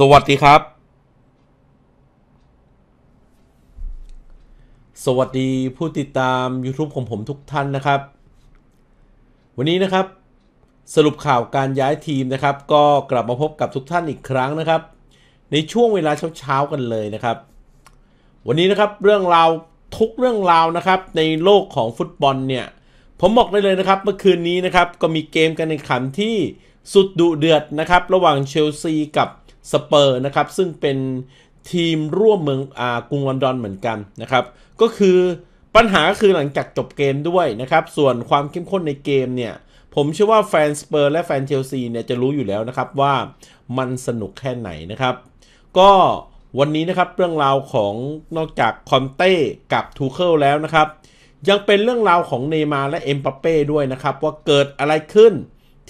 สวัสดีครับ สวัสดีผู้ติดตาม YouTube ของผมทุกท่านนะครับ วันนี้นะครับสรุปข่าวการย้ายทีมนะครับ ก็กลับมาพบกับทุกท่านอีกครั้งนะครับ ในช่วงเวลาเช้าๆกันเลยนะครับ วันนี้นะครับเรื่องราว ทุกเรื่องราวนะครับ ในโลกของฟุตบอลเนี่ยผมบอกได้เลยนะครับ เมื่อคืนนี้นะครับ ก็มีเกมการแข่งขันที่สุดดุเดือดนะครับระหว่างเชลซีกับสเปอร์นะครับซึ่งเป็นทีมร่วมเมืองอากรุงลอนดอนเหมือนกันนะครับก็คือปัญหาคือหลังจากจบเกมด้วยนะครับ ส่วนความเข้มข้นในเกมเนี่ยผมเชื่อว่าแฟนสเปอร์และแฟนเชลซีเนี่ยจะรู้อยู่แล้วนะครับว่ามันสนุกแค่ไหนนะครับก็วันนี้นะครับเรื่องราวของนอกจากคอนเต้กับทูเคิลแล้วนะครับ ยังเป็นเรื่องราวของเนมาและเอ็มปาเป้ด้วยนะครับว่าเกิดอะไรขึ้น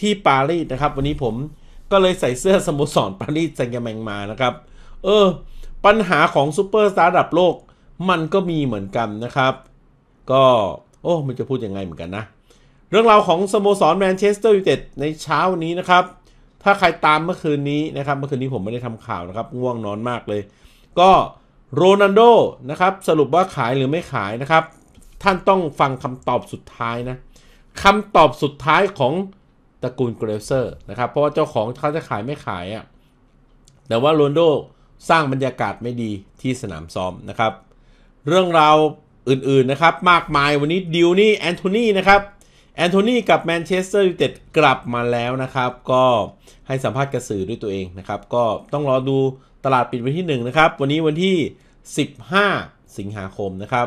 ที่ปารีสนะครับ วันนี้ผมก็เลยใส่เสื้อสโมสรปารีสแซงต์แมงมานะครับ เออปัญหาของซูเปอร์สตาร์ระดับโลก มันก็มีเหมือนกันนะครับ ก็โอ้มันจะพูดยังไงเหมือนกันนะ เรื่องราวของสโมสรแมนเชสเตอร์ยูไนเต็ดในเช้านี้นะครับ ถ้าใครตามเมื่อคืนนี้นะครับ เมื่อคืนนี้ผมไม่ได้ทำข่าวนะครับง่วงนอนมากเลย ก็โรนัลโดนะครับ สรุปว่าขายหรือไม่ขายนะครับ ท่านต้องฟังคำตอบสุดท้ายนะคำตอบสุดท้ายของตระกูลเกรเซอร์นะครับ เพราะว่าเจ้าของเขาจะขายไม่ขายอ่ะแต่ว่าโรนโดสร้างบรรยากาศไม่ดีที่สนามซ้อมนะครับ เรื่องราวอื่นๆนะครับ มากมายวันนี้ดิวนี่แอนโทนีนะครับแอนโทนีกับแมนเชสเตอร์ยูไนเต็ดกลับมาแล้วนะครับ ก็ให้สัมภาษณ์กระสื่อด้วยตัวเองนะครับ ก็ต้องรอดูตลาดปิดวันที่1นะครับ วันนี้วันที่ 15 สิงหาคมนะครับ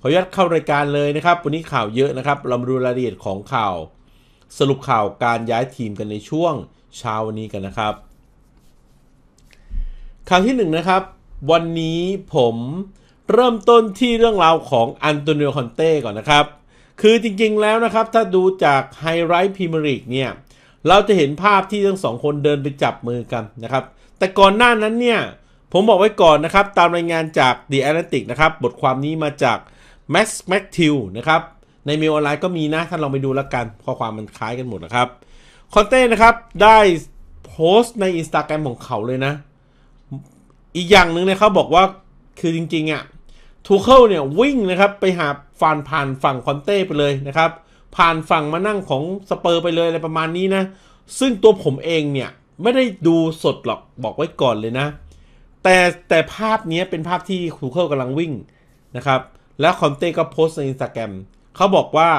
ขออนุญาตเข้ารายการเลยนะครับ วันนี้ข่าวเยอะนะครับเรามาดูรายละเอียดของข่าวสรุปข่าวการย้ายทีมกันในช่วงเช้าวันนี้กันนะครับ ข่าวที่1นนะครับ วันนี้ผมเริ่มต้นที่เรื่องราวของอันโตนิโอคอนเต้ก่อนนะครับ คือจริงๆแล้วนะครับถ้าดูจากไฮไลท์พรีเมียร์ลีกเนี่ยเราจะเห็นภาพที่ทั้งสองคนเดินไปจับมือกันนะครับ แต่ก่อนหน้านั้นเนี่ยผมบอกไว้ก่อนนะครับตามรายงานจาก The Atlantic นะครับ บทความนี้มาจาก Max m a c t i l นะครับในเมลออนไลน์ก็มีนะท่านลองไปดูแล้วกันข้อความมันคล้ายกันหมดนะครับ คอนเต้นะครับ ได้โพสต์ในอินสตาแกรมของเขาเลยนะ อีกอย่างหนึ่งเนี่ยเขาบอกว่าคือจริง ๆอะ่ะทูเคิลเนี่ย วิ่งนะครับ ไปหาฟานผ่านฝั่งคอนเต้ไปเลยนะครับผ่านฝั่งมานั่งของสเปอร์ไปเลย อะไรประมาณนี้นะ ซึ่งตัวผมเองเนี่ย ไม่ได้ดูสดหรอกบอกไว้ก่อนเลยนะ แต่แต่ภาพนี้เป็นภาพที่ทูเคิลกำลังวิ่งนะครับและคอนเต้ก็โพสต์ในอินสตาแกรมเขาบอกว่า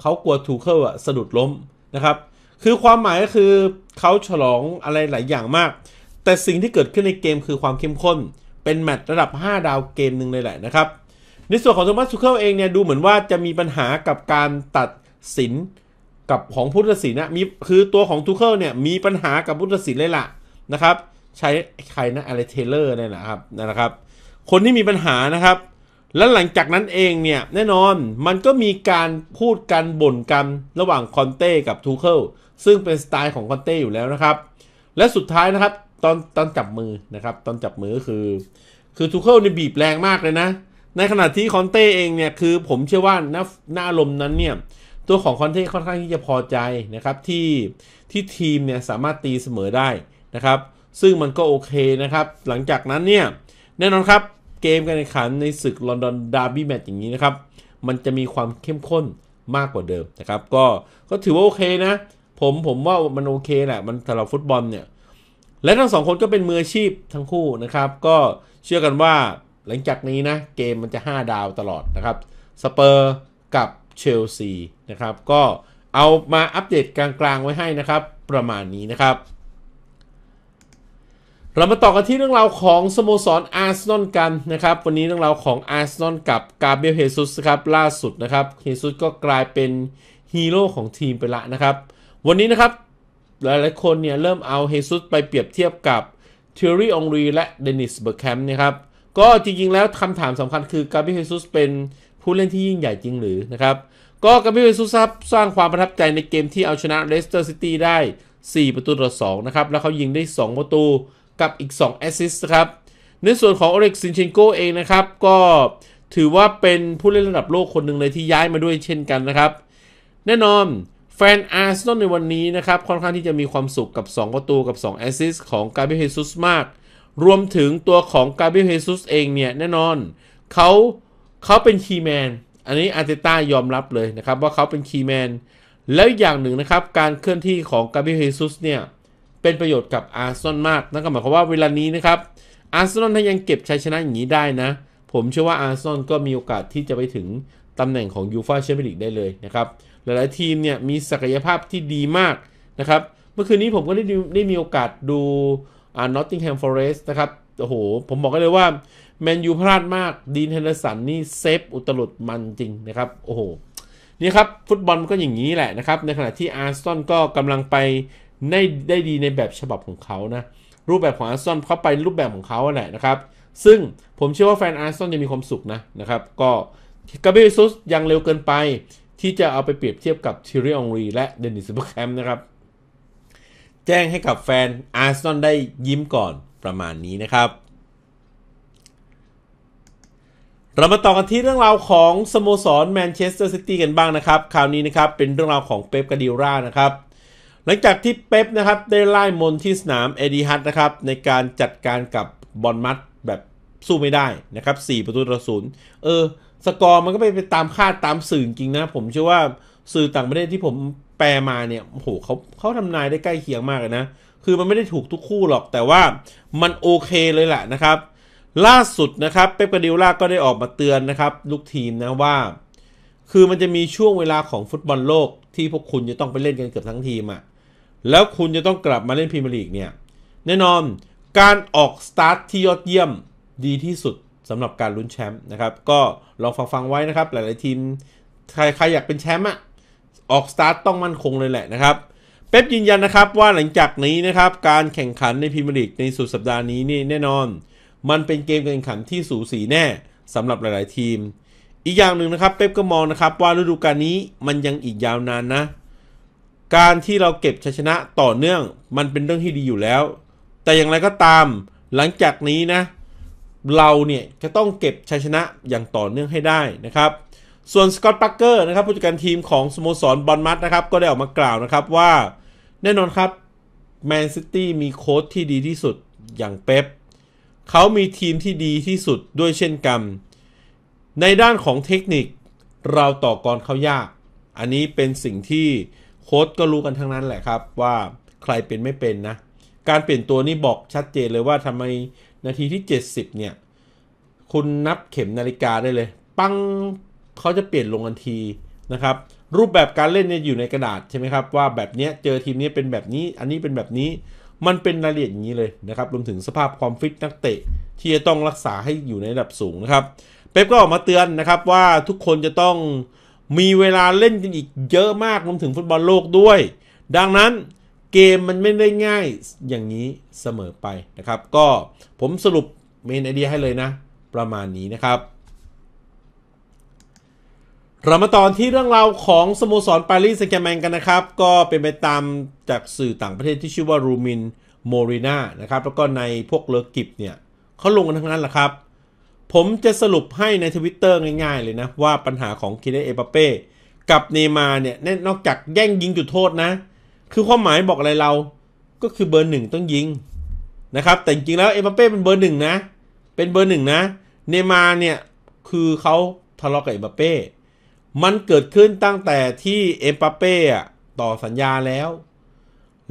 เขากลัวทูเคิลอะสะดุดล้มนะครับ คือความหมายก็คือเขาฉลองอะไรหลายอย่างมาก แต่สิ่งที่เกิดขึ้นในเกมคือความเข้มข้น เป็นแมตช์ระดับ 5 ดาวเกมหนึ่งเลยแหละนะครับ ในส่วนของโทมัสทูเคิลเองเนี่ยดูเหมือนว่าจะมีปัญหากับการตัดสิน กับของพุทธศิลป์นะมีคือตัวของทูเคิลเนี่ย มีปัญหากับพุทธศิลป์เลยล่ะนะครับ ใช้ใครนะอะไรเทเลอร์เนี่ยนะครับนะครับ คนที่มีปัญหานะครับและหลังจากนั้นเองเนี่ยแน่นอนมันก็มีการพูดกันบ่นกันระหว่างคอนเต้กับทูเคิลซึ่งเป็นสไตล์ของคอนเต้อยู่แล้วนะครับ และสุดท้ายนะครับ ตอนตอนจับมือนะครับ ตอนจับมือก็คือ คือทูเคิลเนี่ยบีบแรงมากเลยนะ ในขณะที่คอนเต้เองเนี่ยคือผมเชื่อว่าหน้าหน้าลมนั้นเนี่ย ตัวของคอนเต้ค่อนข้างที่จะพอใจนะครับที่ที่ทีมเนี่ยสามารถตีเสมอได้นะครับ ซึ่งมันก็โอเคนะครับ หลังจากนั้นเนี่ยแน่นอนครับเกมการแข่งขัน ในศึกลอนดอนดาร์บี้แมตช์อย่างนี้นะครับ มันจะมีความเข้มข้นมากกว่าเดิมนะครับ ก็ก็ถือว่าโอเคนะ ผมผมว่ามันโอเคแหละมันสำหรับฟุตบอลเนี่ย และทั้งสองคนก็เป็นมืออาชีพทั้งคู่นะครับ ก็เชื่อกันว่าหลังจากนี้นะ เกมมันจะ 5 ดาวตลอดนะครับสเปอร์กับเชลซีนะครับ ก็เอามาอัปเดตกลางๆ ไว้ให้นะครับ ประมาณนี้นะครับเรามาต่อกันที่เรื่องราวของสโมสรอาร์เซนอลกันนะครับวันนี้เรื่องราวของอาร์เซนอลกับกาเบรียลเฮซุสครับล่าสุดนะครับเฮซุสก็กลายเป็นฮีโร่ของทีมไปละนะครับวันนี้นะครับ หลายๆคนเนี่ยเริ่มเอาเฮซุสไปเปรียบเทียบกับเทอรี่องรีและเดนิสเบอร์แคมป์นะครับก็จริงๆแล้วคำถามสำคัญคือกาเบรียลเฮซุสเป็นผู้เล่นที่ยิ่งใหญ่จริงหรือนะครับก็กาเบรียลเฮซุสครับสร้างความประทับใจในเกมที่เอาชนะเลสเตอร์ซิตี้ได้ 4 ประตูต่อ2นะครับแล้วเขายิงได้2ประตูกับอีก 2 แอสซิสต์ครับในส่วนของโอเล็กซินเชนโกเองนะครับ ก็ถือว่าเป็นผู้เล่นระดับโลกคนหนึ่งเลยที่ย้ายมาด้วยเช่นกันนะครับ แน่นอน แฟนอาร์เซนอลในวันนี้นะครับ ค่อนข้างที่จะมีความสุขกับ2ประตูกับ 2 แอสซิสต์ของกาเบรียลเฮซุสมาก รวมถึงตัวของกาเบรียลเฮซุสเองเนี่ย แน่นอน เขาเขาเป็นคีย์แมนอันนี้อาร์เตต้ายอมรับเลยนะครับว่าเขาเป็นคีย์แมนแล้วอย่างหนึ่งนะครับการเคลื่อนที่ของกาเบรียลเฮซุสเนี่ยเป็นประโยชน์กับอาร์เซนอลมาก นั่นก็หมายความว่าเวลานี้นะครับอาร์เซนอลถ้ายังเก็บชัยชนะอย่างนี้ได้นะ ผมเชื่อว่าอาร์เซนอลก็มีโอกาสที่จะไปถึง ตำแหน่งของยูฟาแชมเปี้ยนลีกได้เลยนะครับ หลายๆทีมเนี่ยมีศักยภาพที่ดีมากนะครับ เมื่อคืนนี้ผมก็ได้ได้มีโอกาสดูอ่านอตติงแฮมฟอเรสต์นะครับ โอ้โห ผมบอกกันเลยว่าแมนยูพลาดมากดีนเฮนเดอร์สันนี่เซฟอุตลุดมันจริงนะครับโอ้โหนี่ครับฟุตบอลก็อย่างนี้แหละนะครับในขณะที่อาร์ซอนก็กำลังไปได้ได้ดีในแบบฉบับของเขานะรูปแบบของอาร์ซอนเขาไปรูปแบบของเขาแหละนะครับ ซึ่งผมเชื่อว่าแฟนอาร์ซอนจะมีความสุขนะนะครับก็กาเบรซุสยังเร็วเกินไปที่จะเอาไปเปรียบเทียบกับทิริอองรีและเดนิสเบอร์แคมป์นะครับ แจ้งให้กับแฟนอาร์ซอนได้ยิ้มก่อนประมาณนี้นะครับ เรามาต่อกันที่เรื่องราวของสโมสร แมนเชสเตอร์ซิตี้กันบ้างนะครับ คราวนี้นะครับเป็นเรื่องราวของเป๊ปกาดิล่านะครับหลังจากที่เป๊ปนะครับได้ไล่มนที่สนามเอดิฮัตนะครับ ในการจัดการกับบอลมัดแบบสู้ไม่ได้นะครับ 4 ประตูต่อศูนย์เออ สกอร์มันก็ไปไปตามคาดตามสื่อจริงนะ ผมเชื่อว่าสื่อต่างประเทศที่ผมแปลมาเนี่ยโอ้โหเขาเขาทำนายได้ใกล้เคียงมากนะ คือมันไม่ได้ถูกทุกคู่หรอกแต่ว่ามันโอเคเลยแหละนะครับ ล่าสุดนะครับเป๊ปกาดิวล่าก็ได้ออกมาเตือนนะครับลูกทีมนะว่า คือมันจะมีช่วงเวลาของฟุตบอลโลกที่พวกคุณจะต้องไปเล่นกันเกือบทั้งทีมอะ่ะแล้วคุณจะต้องกลับมาเล่นพรีเมียร์ลีกเนี่ย แน่นอน การออกสตาร์ทที่ยอดเยี่ยมดีที่สุดสำหรับการลุ้นแชมป์นะครับ ก็ลองฟังฟังไว้นะครับ หลาย ๆ ทีม ใครใครอยากเป็นแชมป์อะออกสตาร์ทต้องมั่นคงเลยแหละนะครับเป๊ปยืนยันนะครับว่าหลังจากนี้นะครับ การแข่งขันในพรีเมียร์ลีกในสุดสัปดาห์นี้นี่แน่นอน มันเป็นเกมการแข่งขันที่สูสีแน่สำหรับหลาย ๆ ทีม อีกอย่างหนึ่งนะครับเป๊ปก็มองนะครับ ว่าฤดูกาลนี้มันยังอีกยาวนานนะการที่เราเก็บชัยชนะต่อเนื่องมันเป็นเรื่องที่ดีอยู่แล้ว แต่อย่างไรก็ตาม หลังจากนี้นะ เราเนี่ยจะต้องเก็บชัยชนะอย่างต่อเนื่องให้ได้นะครับ ส่วนสกอตต์ปักเกอร์นะครับผู้จัดการทีมของ สโมสรบอลมัดนะครับ ก็ได้ออกมากล่าวนะครับว่าแน่นอนครับแมนซิตี้มีโค้ชที่ดีที่สุดอย่างเป๊ปเขามีทีมที่ดีที่สุดด้วยเช่นกันในด้านของเทคนิคเราต่อกรเขายาก อันนี้เป็นสิ่งที่โค้ดก็ รู้กันทั้งนั้นแหละครับว่าใครเป็นไม่เป็นนะ การเปลี่ยนตัวนี่บอกชัดเจนเลยว่าทำไมนาทีที่ 70 เนี่ยคุณนับเข็มนาฬิกาได้เลย ปังเขาจะเปลี่ยนลงทันทีนะครับ รูปแบบการเล่นเนี่ยอยู่ในกระดาษใช่ไหมครับว่าแบบเนี้ยเจอทีมนี้เป็นแบบนี้ อันนี้เป็นแบบนี้มันเป็นรายละเอียดอย่างนี้เลยนะครับรวมถึงสภาพความฟิตนักเตะที่จะต้องรักษาให้อยู่ในระดับสูงนะครับเป๊ปก็ออกมาเตือนนะครับว่าทุกคนจะต้องมีเวลาเล่นกันอีกเยอะมากรวมถึงฟุตบอลโลกด้วย ดังนั้นเกมมันไม่ได้ง่ายอย่างนี้เสมอไปนะครับ ก็ผมสรุปเมนไอเดียให้เลยนะประมาณนี้นะครับเรามาตอนที่เรื่องราวของสโมสรปารีสแซงต์แมงกันนะครับ ก็เป็นไปตามจากสื่อต่างประเทศที่ชื่อว่ารูมินโมริน่านะครับแล้วก็ในพวกเลอกิบเนี่ยเขาลงกันทั้งนั้นแหละครับผมจะสรุปให้ในทวิตเตอร์ง่าย ๆเลยนะ ว่าปัญหาของคีเนเอปาเป้กับเนมาเนี่ย นอกจากแย่งยิงจุดโทษนะ คือความหมายบอกอะไรเราก็คือเบอร์หนึ่งต้องยิง นะครับ แต่จริงๆแล้วเอปาเป้เป็นเบอร์หนึ่งนะ เป็นเบอร์หนึ่งนะเนมาเนี่ย คือเขาทะเลาะกับเอปาเป้มันเกิดขึ้นตั้งแต่ที่เอปาเป้ต่อสัญญาแล้ว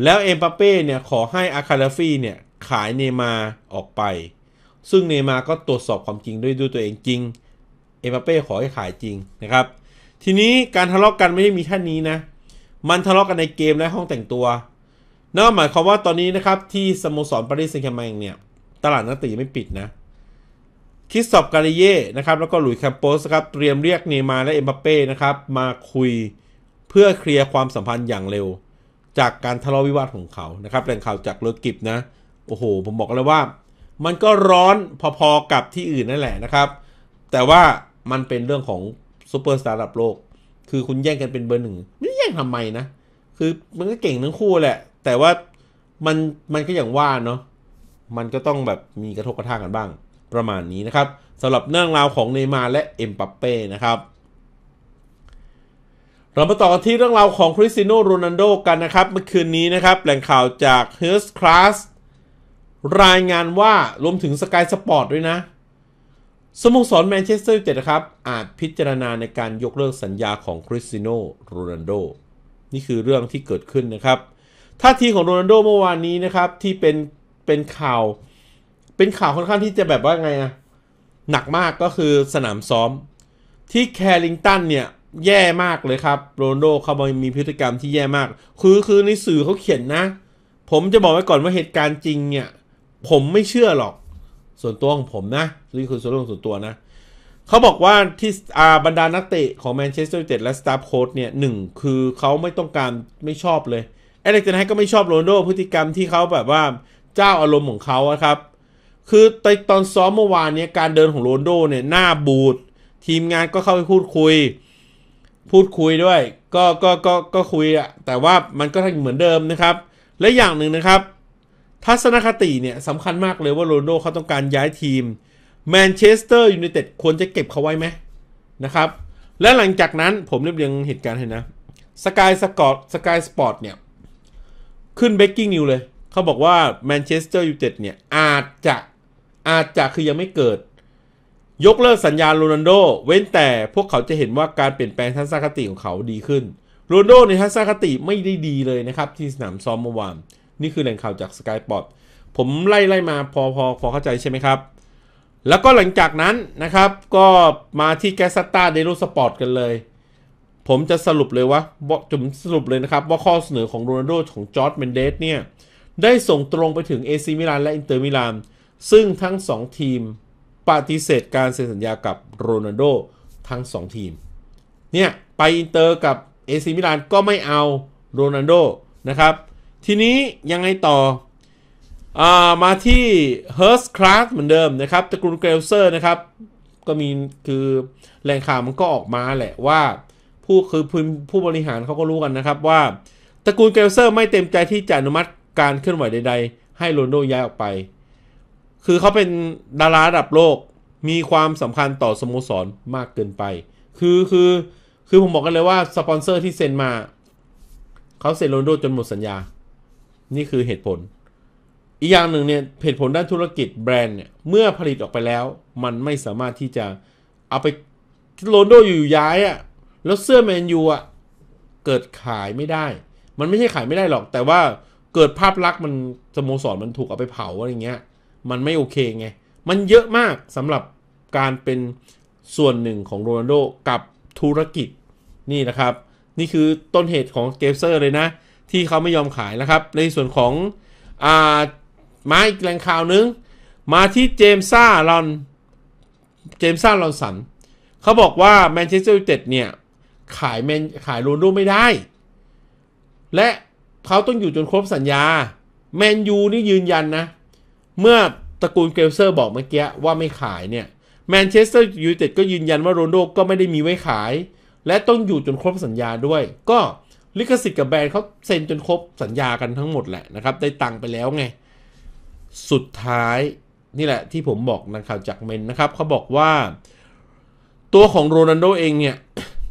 แล้วเอปาเป้เนี่ยขอให้อาคาราฟีเนี่ยขายเนมาออกไปซึ่งเนมาก็ตรวจสอบความจริงด้วยด้วยตัวเองจริง เอ็มบัปเป้ขอให้ขายจริงนะครับ ทีนี้การทะเลาะกกันไม่ได้มีแค่นี้นะ มันทะเลาะกกันในเกมและห้องแต่งตัวนั่นหมายความว่าตอนนี้นะครับ ที่สโมสรปารีสแซงต์แชร์แมงเนี่ยตลาดนักเตะยังไม่ปิดนะ คิสซอบกาลิเย่นะครับแล้วก็หลุยส์แคมโปสครับเตรียมเรียกเนมาและเอ็มบัปเป้นะครับ มาคุยเพื่อเคลียร์ความสัมพันธ์อย่างเร็ว จากการทะเลาะวิวาทของเขา นะครับแหล่งข่าวจากเลอกิบนะ โอ้โห ผมบอกเลยว่ามันก็ร้อนพอๆกับที่อื่นนั่นแหละนะครับ แต่ว่ามันเป็นเรื่องของซูเปอร์สตาร์ระดับโลก คือคุณแย่งกันเป็นเบอร์หนึ่งไม่ได้แย่งทำไมนะ คือมันก็เก่งทั้งคู่แหละ แต่ว่ามันมันก็อย่างว่าเนาะมันก็ต้องแบบมีกระทบกระทั่งกันบ้างประมาณนี้นะครับสำหรับเรื่องราวของเนย์มาร์และเอ็มปัปเป้นะครับ เรามาต่อกันที่เรื่องราวของคริสติโนโรนันโดกันนะครับ เมื่อคืนนี้นะครับแหล่งข่าวจากเฮิร์สคลาสรายงานว่ารวมถึงสกายสปอร์ต ด้วยนะ สโมสรแมนเชสเตอร์ยูไนเต็ดครับ อาจพิจารณาในการยกเลิกสัญญาของคริสติโนโรนัลโด นี่คือเรื่องที่เกิดขึ้นนะครับ ท่าทีของโรนัลโดเมื่อวานนี้นะครับ ที่เป็นเป็นข่าวเป็นข่าวค่อนข้างที่จะแบบว่าไงอะหนักมากก็คือสนามซ้อมที่แคลิงตันเนี่ย แย่มากเลยครับโรนโดเขาบมีพฤติกรรมที่แย่มากคือคือในสื่อเขาเขียนนะ ผมจะบอกไว้ก่อนว่าเหตุการณ์จริงเนี่ยผมไม่เชื่อหรอกส่วนตัวของผมนะนี่คือส่วนตัวส่วนตัวนะ เขาบอกว่าที่อาบรรดานักเตะของแมนเชสเตอร์ยูไนเต็ดและสตาร์โค้ดเนี่ยหนึ่งคือเขาไม่ต้องการไม่ชอบเลยเอเล็กเซนไฮก็ไม่ชอบโรนโดพฤติกรรมที่เขาแบบว่าเจ้าอารมณ์ของเขาครับ คือตตอนซ้อมเมื่อวานเนี่ย การเดินของโรนโดเนี่ยหน้าบูดทีมงานก็เข้าไปพูดคุย พูดคุยด้วย ก็ก็ก็ก็คุยอะแต่ว่ามันก็ทังเหมือนเดิมนะครับ และอย่างหนึ่งนะครับทัศนคติเนี่ยสำคัญมากเลยว่าโรนโดเขาต้องการย้ายทีม แมนเชสเตอร์ยูไนเต็ด ควรจะเก็บเขาไว้ไหมนะครับ และหลังจากนั้นผมเรียบเรียงเหตุการณ์ให้นะสกายสกอตสกายสปอร์ตเนี่ย ขึ้นเบกกิ้งนิวเลย เขาบอกว่า แมนเชสเตอร์ยูไนเต็ดเนี่ย อาจจะอาจจะคือยังไม่เกิด ยกเลิกสัญญาโรนัลโดเว้นแต่พวกเขาจะเห็นว่าการเปลี่ยนแปลงทัศนคติของเขาดีขึ้น โรนัลโดในทัศนคติไม่ได้ดีเลยนะครับที่สนามซ้อมเมื่อวานนี่คือแหล่งข่าวจาก Sky ยปอดผมไล่ไล่มาพอพอพอเข้าใจใช่ไหมครับ แล้วก็หลังจากนั้นนะครับก็มาที่แกสตาเดลูสปอร์ตกันเลย ผมจะสรุปเลยว่าจมสรุปเลยนะครับ ว่าข้อเสนอของโรนัลโดของจอร์ดเมนเดสเนี่ยได้ส่งตรงไปถึงเอซิมิลานและอินเตอร์มิลานซึ่งทั้ง 2 ทีมปฏิเสธการเซ็นสัญญากับโรนัลโดทั้ง2ทีม เนี่ย ไปอินเตอร์กับเอซิมิลานก็ไม่เอาโรนัลโดนะครับทีนี้ยังไงต่ออมาที่ h e r s t c r a f สเหมือนเดิมนะครับตระกูลเกลเซอร์นะครับ ก็มีคือแรงข่าวมันก็ออกมาแหละว่าผู้คือผู้ผู้บริหารเขาก็รู้กันนะครับว่าตระกูลเกลเซอร์ไม่เต็มใจที่จะอนุมัติการเคลื่อนไหวใดๆ ให้โรนโดย้ายออกไป คือเขาเป็นดาราระดับโลกมีความสำคัญต่อสโมสรมากเกินไป คือคือคือผมบอกกันเลยว่าสปอนเซอร์ที่เซ็นมาเขาเซ็นโรนโดจนหมดสัญญานี่คือเหตุผล อีกอย่างหนึ่งเนี่ย เหตุผลด้านธุรกิจแบรนด์เนี่ย เมื่อผลิตออกไปแล้ว มันไม่สามารถที่จะเอาไปโรนโดอยู่ย้ายอะ่ะ แล้วเสื้อแมนยูอ่ะ เกิดขายไม่ได้ มันไม่ใช่ขายไม่ได้หรอก แต่ว่าเกิดภาพลักษณ์มันสโมสรมันถูกเอาไปเผาอะไรเงี้ย มันไม่โอเคไง มันเยอะมากสำหรับการเป็นส่วนหนึ่งของโรนัลโดกับธุรกิจนี่นะครับ นี่คือต้นเหตุของเกมเซอร์เลยนะที่เขาไม่ยอมขายนะครับ ในส่วนของอ่ามาอีกแหล่งข่าวนึง มาที่เจมส์ซ่าลอน เจมส์ซ่าลอนสันเขาบอกว่าแมนเชสเตอร์ยูไนเต็ดเนี่ยขายแมนขายโรนโดไม่ได้ และเขาต้องอยู่จนครบสัญญาแมนยูนี่ยืนยันนะเมื่อตระกูลเกลเซอร์บอกเมื่อกี้ว่าไม่ขายเนี่ยแมนเชสเตอร์ยูไนเต็ดก็ยืนยันว่าโรนโดก็ไม่ได้มีไว้ขาย และต้องอยู่จนครบสัญญาด้วยก็ลิขสิทธิ์กับแบรนด์เขาเซ็นจนครบสัญญากันทั้งหมดแหละนะครับ ได้ตังค์ไปแล้วไง สุดท้าย นี่แหละที่ผมบอกนัคข่าวจากเมนนะครับเขาบอกว่าตัวของโรนัลโดเองเนี่ย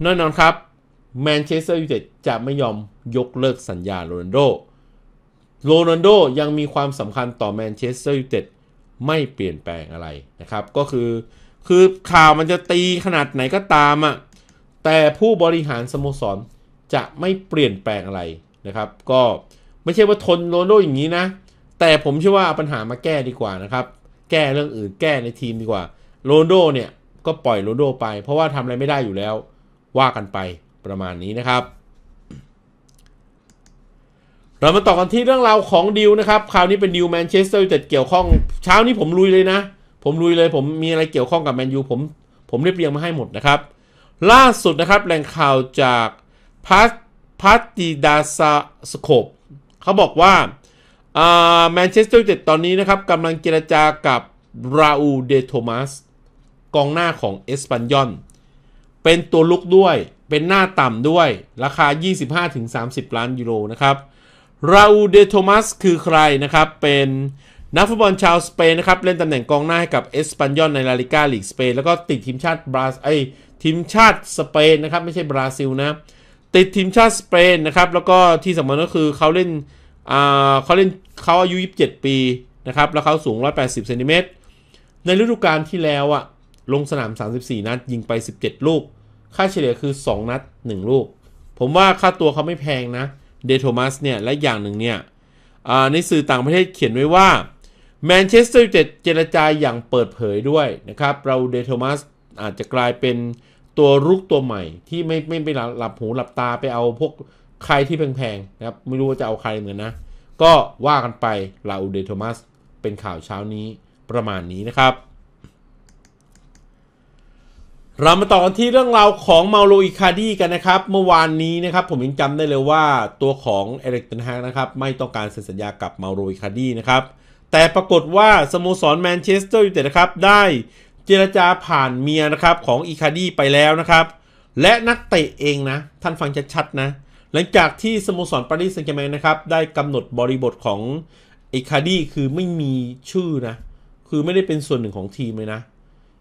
แน่นอนครับแมนเชสเตอร์ยูไนเต็ดจะไม่ยอมยกเลิกสัญญาโรนัลโด โรนัลโดยังมีความสำคัญต่อแมนเชสเตอร์ยูไนเต็ดไม่เปลี่ยนแปลงอะไรนะครับ ก็คือคือข่าวมันจะตีขนาดไหนก็ตามอะ่ะแต่ผู้บริหารสโมสรจะไม่เปลี่ยนแปลงอะไรนะครับ ก็ไม่ใช่ว่าทนโรนโดอย่างนี้นะ แต่ผมเชื่อว่าปัญหามาแก้ดีกว่านะครับ แก้เรื่องอื่น แก้ในทีมดีกว่าโรนโดเนี่ยก็ปล่อยโรนโดไป เพราะว่าทำอะไรไม่ได้อยู่แล้ว ว่ากันไปประมาณนี้นะครับ เรามาต่อกันที่เรื่องราวของดิวนะครับ คราวนี้เป็นดิวแมนเชสเตอร์ยูไนเต็ดเกี่ยวข้อง เช้านี้ผมลุยเลยนะ ผมลุยเลยผมมีอะไรเกี่ยวข้องกับแมนยูผมผมเรียบเรียงมาให้หมดนะครับ ล่าสุดนะครับแหล่งข่าวจากพัทพัตติดาสสโคปเขาบอกว่าแมนเชสเตอร์ยูไนเต็ดตอนนี้นะครับกำลังเจรจากับราอูเดโทมัสกองหน้าของเอสปันยอนเป็นตัวลุกด้วยเป็นหน้าต่ำด้วยราคา 25-30 ล้านยูโรนะครับราอูเดโทมัสคือใครนะครับ เป็นนักฟุตบอลชาวสเปนนะครับ เล่นตำแหน่งกองหน้าให้กับเอสปันยอนในลาลิก้าลีกสเปน แล้วก็ติดทีมชาติบราไอทีมชาติสเปนนะครับไม่ใช่บราซิลนะติดทีมชาติสเปนนะครับ แล้วก็ที่สำคัญก็คือเขาเล่น เขาเล่นเขาอายุ 27 ปีนะครับ แล้วเขาสูง 180เซนิเมตรในฤดูกาลที่แล้วอะลงสนาม 34 นัดยิงไป 17 ลูก ค่าเฉลี่ยคือ 2 นัด 1 ลูก ผมว่าค่าตัวเขาไม่แพงนะ เดโทมัสเนี่ย และอย่างหนึ่งเนี่ยในสื่อต่างประเทศเขียนไว้ว่า แมนเชสเตอร์ยูไนเต็ดเจรจายอย่างเปิดเผยด้วยนะครับเราเดโทมัสอาจจะกลายเป็นตัวรุกตัวใหม่ที่ไม่ไม่ไปหลับหูหลับตาไปเอาพวกใครที่แพงๆนะครับไม่รู้ว่าจะเอาใครเหมือนนะ ก็ว่ากันไปลาอูเดโทมัสเป็นข่าวเช้านี้ประมาณนี้นะครับ เรามาต่อกันที่เรื่องราวของเมาโลอิคาดีกันนะครับ เมื่อวานนี้นะครับผมยังจำได้เลยว่าตัวของเอเล็กตันฮากนะครับไม่ต้องการเซ็นสัญญากับเมาโลอิคาดีนะครับ แต่ปรากฏว่าสโมสรแมนเชสเตอร์ยูไนเต็ดนะครับได้เจรจาผ่านเมียนะครับของอีคาดีไปแล้วนะครับและนักเตะเองนะท่านฟังชัดๆนะหลังจากที่สโมสรปารีสแซงต์แชมงนะครับได้กำหนดบริบทของอีคาดีคือไม่มีชื่อนะคือไม่ได้เป็นส่วนหนึ่งของทีมเลยนะ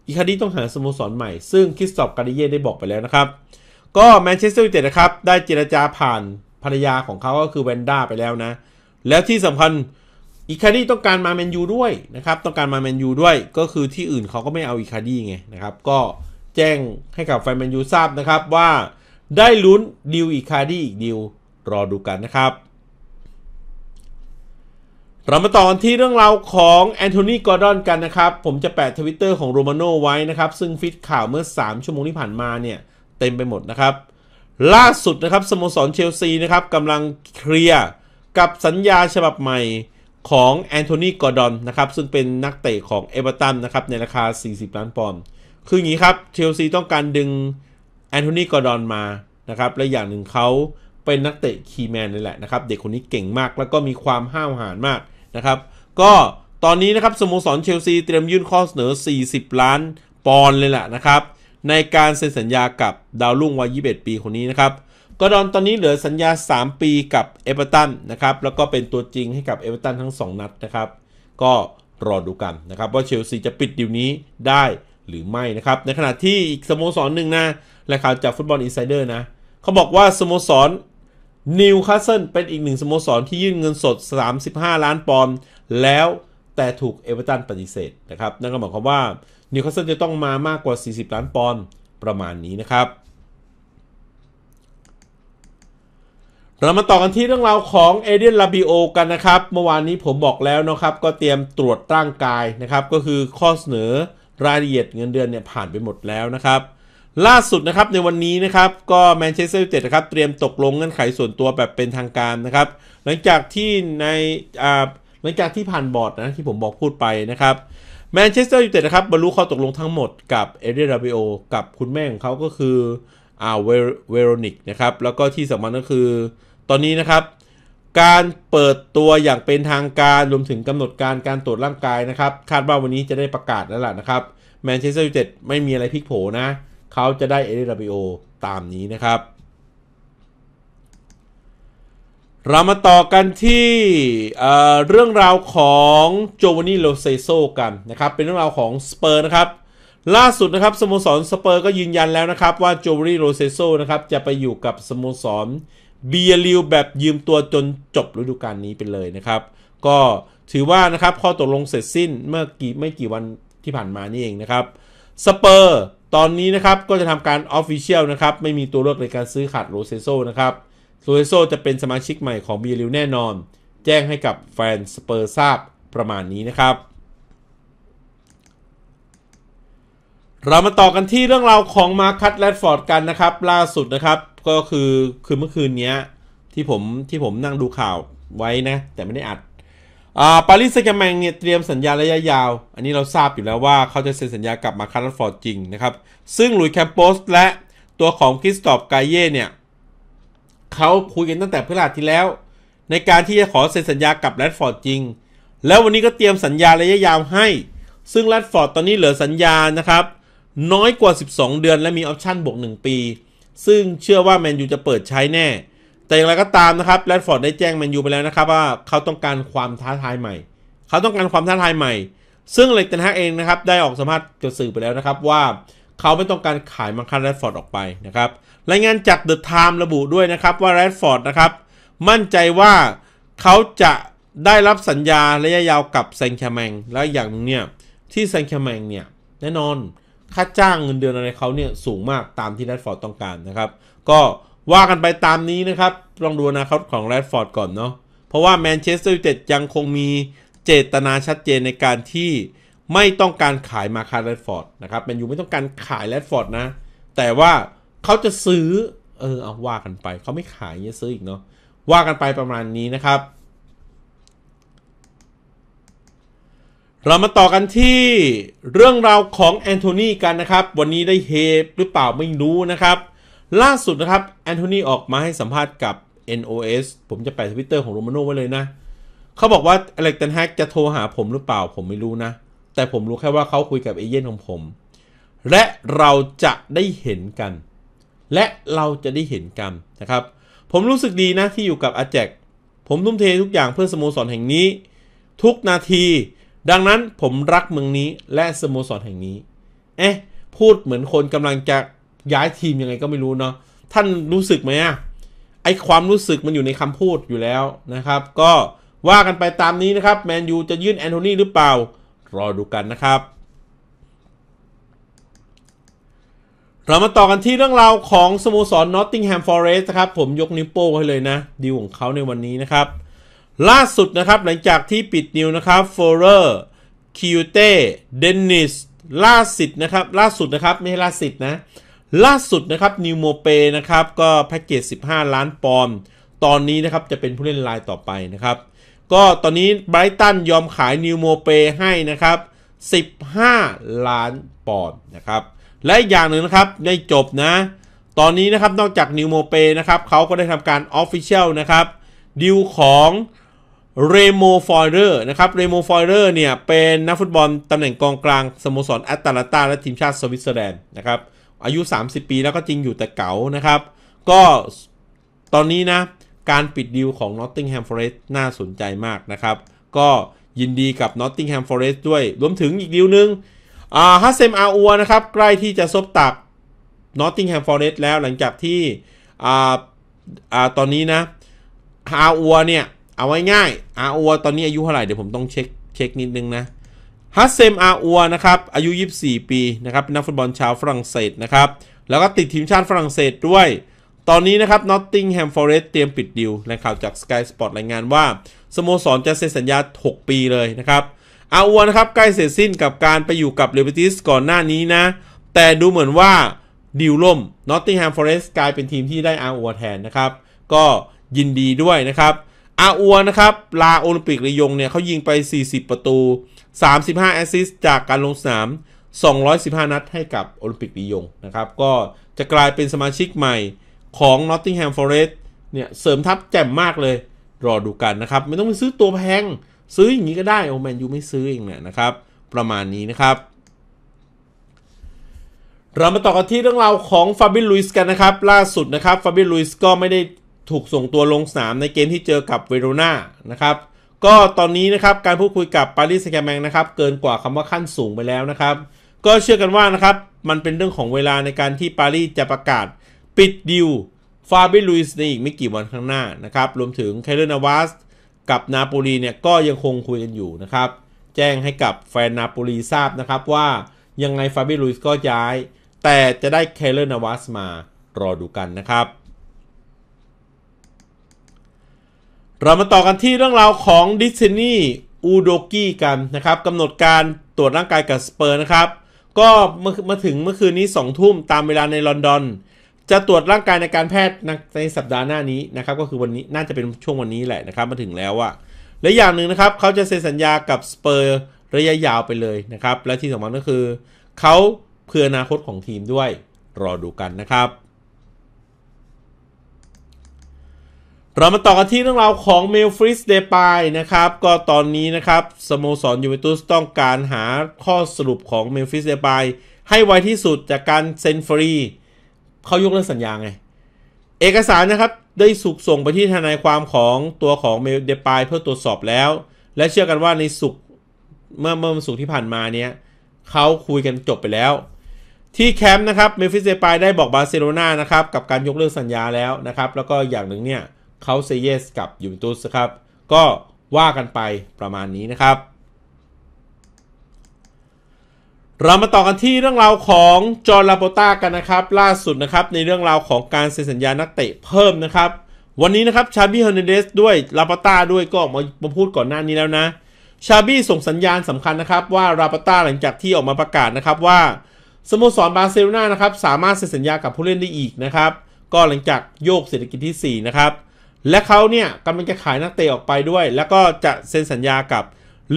อีคาดีต้องหาสโมสรใหม่ซึ่งคริสตอฟการิเย่ได้บอกไปแล้วนะครับ ก็แมนเชสเตอร์ยูไนเต็ดนะครับได้เจรจาผ่านภรรยาของเขาก็คือแวนด้าไปแล้วนะแล้วที่สำคัญอิคาดีต้องการมาแมนยูด้วยนะครับ ต้องการมาแมนยูด้วย ก็คือที่อื่นเขาก็ไม่เอาอิคาดีไงนะครับ ก็แจ้งให้กับแฟนแมนยูทราบนะครับ ว่าได้ลุ้นดิวอิคาดีอีกดิวรอดูกันนะครับ เรามาต่อกันที่เรื่องราวของแอนโทนีกอร์ดอนกันนะครับ ผมจะแปะทวิตเตอร์ของโรมาโนไว้นะครับซึ่งฟิตข่าวเมื่อ 3 ชั่วโมงที่ผ่านมาเนี่ย เต็มไปหมดนะครับ ล่าสุดนะครับสโมสรเชลซีนะครับกำลังเคลียร์กับสัญญาฉบับใหม่ของแอนโทนีกอร์ดอน นะครับ ซึ่งเป็นนักเตะของเอเวอร์ตัน นะครับ ในราคา 40 ล้านปอนด์ คืออย่างนี้ครับ เชลซี ต้องการดึงแอนโทนีกอร์ดอน มา นะครับ และอย่างหนึ่งเขาเป็นนักเตะคีแมนเลยแหละนะครับ เด็กคนนี้เก่งมาก แล้วก็มีความห้าวหาญมากนะครับ ก็ตอนนี้นะครับ สโมสรเชลซีเตรียมยื่นข้อเสนอ 40 ล้านปอนด์เลยแหละนะครับ ในการเซ็นสัญญากับดาวรุ่งวัย 21 ปีคนนี้นะครับกอดอนตอนนี้เหลือสัญญา 3 ปีกับเอเวอร์ตันนะครับ แล้วก็เป็นตัวจริงให้กับเอเวอร์ตันทั้ง 2 นัดนะครับ ก็รอดูกันนะครับว่าเชลซีจะปิดดิวนี้ได้หรือไม่นะครับ ในขณะที่อีกสโมสรหนึ่งนะ แล่ข่าวจากฟุตบอลอินไซเดอร์นะ เขาบอกว่าสโมสรนิวคาสเซิลเป็นอีกหนึ่งสโมสรที่ยื่นเงินสด 35 ล้านปอนด์ แล้วแต่ถูกเอเวอร์ตันปฏิเสธนะครับ นั่นก็หมายความว่านิวคาสเซิลจะต้องมามากกว่า 40 ล้านปอนด์ประมาณนี้นะครับเรามาต่อกันที่เรื่องราวของเอเดียน ลาบิโอ กันนะครับ เมื่อวานนี้ผมบอกแล้วนะครับ ก็เตรียมตรวจร่างกายนะครับ ก็คือข้อเสนอรายละเอียดเงินเดือนเนี่ยผ่านไปหมดแล้วนะครับ ล่าสุดนะครับในวันนี้นะครับก็แมนเชสเตอร์ยูไนเต็ดนะครับเตรียมตกลงเงื่อนไขส่วนตัวแบบเป็นทางการนะครับ หลังจากที่ในอ่าหลังจากที่ผ่านบอร์ดนะที่ผมบอกพูดไปนะครับแมนเชสเตอร์ยูไนเต็ดนะครับบรรลุข้อตกลงทั้งหมดกับเอเดียลาบิโอ กับคุณแม่ของเขาก็คืออ่าเวโรนิกนะครับแล้วก็ที่สำคัญก็คือตอนนี้นะครับการเปิดตัวอย่างเป็นทางการรวมถึงกำหนดการการตรวจร่างกายนะครับ คาดว่าวันนี้จะได้ประกาศแล้วล่ะนะครับแมนเชสเตอร์ยูไนเต็ดไม่มีอะไรพลิกโผนะเขาจะได้เอเดรบิโอตามนี้นะครับ เรามาต่อกันที่เเรื่องราวของโจวานี่โลเซโซกันนะครับ เป็นเรื่องราวของสเปอร์นะครับ ล่าสุดนะครับสโมสรสเปอร์ก็ยืนยันแล้วนะครับว่าโจวานี่โลเซโซนะครับจะไปอยู่กับสโมสรเบียริวแบบยืมตัวจนจบฤดูกาลนี้ไปเลยนะครับ ก็ถือว่านะครับ ข้อตกลงเสร็จสิ้นเมื่อกี่ไม่กี่วันที่ผ่านมานี่เองนะครับสเปอร์ตอนนี้นะครับก็จะทำการออฟฟิเชียลนะครับ ไม่มีตัวเลือกในการซื้อขาดโรเซโซนะครับโรเซโซจะเป็นสมาชิกใหม่ของเบียริวแน่นอน แจ้งให้กับแฟนสเปอร์ทราบประมาณนี้นะครับ เรามาต่อกันที่เรื่องราวของมาคัตแรดฟอร์ดกันนะครับ ล่าสุดนะครับก็คือ คือเมื่อคืนนี้ที่ผม ที่ผมนั่งดูข่าวไว้นะ แต่ไม่ได้อัด อ่า ปารีสแซงแมงเนี่ย เตรียมสัญญาระยะยาว อันนี้เราทราบอยู่แล้วว่าเขาจะเซ็นสัญญากับมาคาร์ลฟอร์ดจริงนะครับ ซึ่งลุยแคมโปส และตัวของคริสตอฟกเย่เนี่ยเขาคุยกันตั้งแต่พฤหัสที่แล้ว ในการที่จะขอเซ็นสัญญากับแรดฟอร์ดจริงแล้ววันนี้ก็เตรียมสัญญาระยะยาวให้ ซึ่งแรดฟอร์ดตอนนี้เหลือสัญญานะครับน้อยกว่า 12 เดือนและมีออปชั่นบวก1 ปีซึ่งเชื่อว่าแมนยูจะเปิดใช้แน่ แต่อย่างไรก็ตามนะครับแรดฟอร์ดได้แจ้งแมนยูไปแล้วนะครับว่าเขาต้องการความท้าทายใหม่ เขาต้องการความท้าทายใหม่ ซึ่งเล็กเตนฮากเองนะครับได้ออกสัมภาษณ์กับสื่อไปแล้วนะครับว่า เขาไม่ต้องการขายมังคันแรดฟอร์ดออกไปนะครับรายงานจากเดอะไทม์ระบุด้วยนะครับว่าแรดฟอร์ดนะครับมั่นใจว่าเขาจะได้รับสัญญาระยะยาวกับแซงแคมแงและอย่างนเนี่ยที่แซงแคแมงเนี่ยแน่นอนค่าจ้างเงินเดือนอะไรเขาเนี่ยสูงมากตามที่แรดฟอร์ดต้องการนะครับ ก็ว่ากันไปตามนี้นะครับ ลองดูนะคบของแรดฟอร์ดก่อนเนาะเพราะว่าแมนเชสเตอร์ยูไนเต็ดยังคงมีเจตนาชัดเจนในการที่ไม่ต้องการขายมาคาแรดฟอร์ดนะครับแมนยูไม่ต้องการขายแรดฟอร์ดนะ แต่ว่าเขาจะซื้อเออเอาว่ากันไปเขาไม่ขายเนี่ยซื้ออีกเนาะว่ากันไปประมาณนี้นะครับเรามาต่อกันที่เรื่องราวของแอนโทนีกันนะครับ วันนี้ได้เฮหรือเปล่าไม่รู้นะครับ ล่าสุดนะครับแอนโทนีออกมาให้สัมภาษณ์กับ NOS ผมจะแปะทวิตเตอร์ของโรมาโนไว้เลยนะเขาบอกว่าอเล็กตันแฮกจะโทรหาผมหรือเปล่าผมไม่รู้นะ แต่ผมรู้แค่ว่าเขาคุยกับเอเย่นของผม และเราจะได้เห็นกัน และเราจะได้เห็นกันนะครับ ผมรู้สึกดีนะที่อยู่กับอาแจกผมทุ่มเททุกอย่างเพื่อสโมสรแห่งนี้ ทุกนาทีดังนั้นผมรักเมืองนี้และสโมสรแห่งนี้ เอ๊ะ พูดเหมือนคนกำลังจะย้ายทีมยังไงก็ไม่รู้เนาะ ท่านรู้สึกไหมอะไอความรู้สึกมันอยู่ในคำพูดอยู่แล้วนะครับ ก็ว่ากันไปตามนี้นะครับ แมนยูจะยื่นแอนโทนีหรือเปล่า รอดูกันนะครับ เรามาต่อกันที่เรื่องราวของสโมสรนอตติงแฮมฟอเรสต์ครับ ผมยกนิ้วโป้งให้เลยนะ ดีลของเขาในวันนี้นะครับล่าสุดนะครับหลังจากที่ปิดนิวนะครับโฟเรอร์คิวเต้เดนนิสล่าสิดนะครับล่าสุดนะครับไม่ใช่ล่าสิดนะล่าสุดนะครับนิวโมเปนะครับก็แพ็กเกจ15 ล้านปอนด์ตอนนี้นะครับจะเป็นผู้เล่นรายต่อไปนะครับก็ตอนนี้ไบรตันยอมขายนิวโมเปให้นะครับ15 ล้านปอนด์นะครับและออย่างหนึ่งนะครับได้จบนะ ตอนนี้นะครับนอกจากนิวโมเปนะครับเขาก็ได้ทำการออฟฟิเชียลนะครับดิวของเรโมฟอยเลอร์นะครับเรโมฟอยเลอร์เนี่ย เป็นนักฟุตบอลตำแหน่งกองกลางสโมสรแอตแลนตาและทีมชาติสวิตเซอร์แลนด์นะครับ อายุ 30 ปีแล้วก็จริงอยู่แต่เก่านะครับ ก็ตอนนี้นะ การปิดดีลของนอตติงแฮมฟอเรสต์น่าสนใจมากนะครับ ก็ยินดีกับนอตติงแฮมฟอเรสต์ด้วยรวมถึงอีกดีลหนึ่งฮัสเซมอาอัวนะครับ ใกล้ที่จะซบตักนอตติงแฮมฟอเรสต์แล้วหลังจากที่ตอนนี้นะอาอัวเนี่ยเอาไว้ง่ายอาอัว ตอนนี้อายุเท่าไหร่เดี๋ยวผมต้องเช็คเช็คนิดนึงนะ ฮัสเซมอาอัว นะครับ อายุ 24 ปี นะครับ เป็นนักฟุตบอลชาวฝรั่งเศส นะครับ แล้วก็ติดทีมชาติฝรั่งเศสด้วย ตอนนี้นะครับ นอตติงแฮมฟอเรสเตรียมปิดดิวแหล่งข่าวจาก Sky Sport รายงานว่าสโมสรจะเซ็นสัญญา 6 ปีเลยนะครับอาอัวนะครับ ใกล้เสร็จสิ้นกับการไปอยู่กับเรเบติสก่อนหน้านี้นะ แต่ดูเหมือนว่าดิวล่ม นอตติงแฮมฟอเรสกลายเป็นทีมที่ได้อาอัวแทนนะครับ ก็ยินดีด้วยนะครับอาอัวนะครับ ลาโอลิมปิกริยงเนี่ยเขายิงไป 40 ประตู 35 แอสซิสต์จากการลงสนาม215 นัดให้กับโอลิมปิกริยงนะครับ ก็จะกลายเป็นสมาชิกใหม่ของนอตติงแฮมฟอเรสต์เนี่ย เสริมทัพแจ่มมากเลย รอดูกันนะครับ ไม่ต้องไปซื้อตัวแพงซื้ออย่างนี้ก็ได้โอแมนยูไม่ซื้อเองเนี่ยนะครับ ประมาณนี้นะครับ เรามาต่อกันที่เรื่องราวของฟาบิลุยส์กันนะครับล่าสุดนะครับฟาบิลุยส์ก็ไม่ได้ถูกส่งตัวลงสนามในเกมที่เจอกับเวโรนา นะครับ ก็ตอนนี้นะครับการพูดคุยกับปารีสแกร์แมงนะครับเกินกว่าคำว่าขั้นสูงไปแล้วนะครับ ก็เชื่อกันว่านะครับมันเป็นเรื่องของเวลาในการที่ปารีสจะประกาศปิดดิวฟาบิลุยส์ในอีกไม่กี่วันข้างหน้านะครับ รวมถึงเคเลนาวาสกับนาโปลีเนี่ยก็ยังคงคุยกันอยู่นะครับ แจ้งให้กับแฟนนาโปลีทราบนะครับว่ายังไงฟาบิลุยส์ก็ย้าย แต่จะได้เคเลนาวาสมารอดูกันนะครับเรามาต่อกันที่เรื่องราวของดิสนีย์อูโดกี้กันนะครับกำหนดการตรวจร่างกายกับสเปอร์นะครับ ก็มาถึงเมื่อคืนนี้2ทุ่มตามเวลาในลอนดอนจะตรวจร่างกายในการแพทย์ในสัปดาห์หน้านี้นะครับ ก็คือวันนี้น่าจะเป็นช่วงวันนี้แหละนะครับ มาถึงแล้วอะและอย่างหนึ่งนะครับเขาจะเซ็นสัญญากับสเปอร์ระยะยาวไปเลยนะครับ และที่สำคัญก็คือเขาเพื่ออนาคตของทีมด้วยรอดูกันนะครับเรามาต่อกันที่เรื่องราวของเมลฟริสเดปายนะครับก็ตอนนี้นะครับสโมสรยูเวนตุสต้องการหาข้อสรุปของเมลฟริสเดปายให้ไวที่สุดจากการเซ็นฟรีเขายกเลิกสัญญาไง เอกสารนะครับได้สุกส่งไปที่ทนายความของตัวของเมลเดปายเพื่อตรวจสอบแล้ว และเชื่อกันว่าในสุกเมื่อเมื่อสุกที่ผ่านมาเนี้ยเขาคุยกันจบไปแล้วที่แคมป์นะครับเมลฟิสเดปายได้บอกบาร์เซโลนานะครับกับการยกเลิกสัญญาแล้วนะครับ แล้วก็อย่างหนึ่งเนี่ยเขาเซเยสกับยูเวนตุสครับ ก็ว่ากันไปประมาณนี้นะครับ เรามาต่อกันที่เรื่องราวของจอร์ลาโปตากันนะครับล่าสุดนะครับ ในเรื่องราวของการเซ็นสัญญานักเตะเพิ่มนะครับ วันนี้นะครับชาบี้เฮอร์เนเดสด้วยลาปต้าด้วยก็ออกมาพูดก่อนหน้านี้แล้วนะ ชาบี้ส่งสัญญาณสำคัญนะครับ ว่าลาปต้าหลังจากที่ออกมาประกาศนะครับว่าสโมสรบาร์เซโลนานะครับสามารถเซ็นสัญญากับผู้เล่นได้อีกนะครับ ก็หลังจากโยกเศรษฐกิจที่ 4 นะครับและเขาเนี่ยกำลังจะขายนักเตะออกไปด้วย แล้วก็จะเซ็นสัญญากับ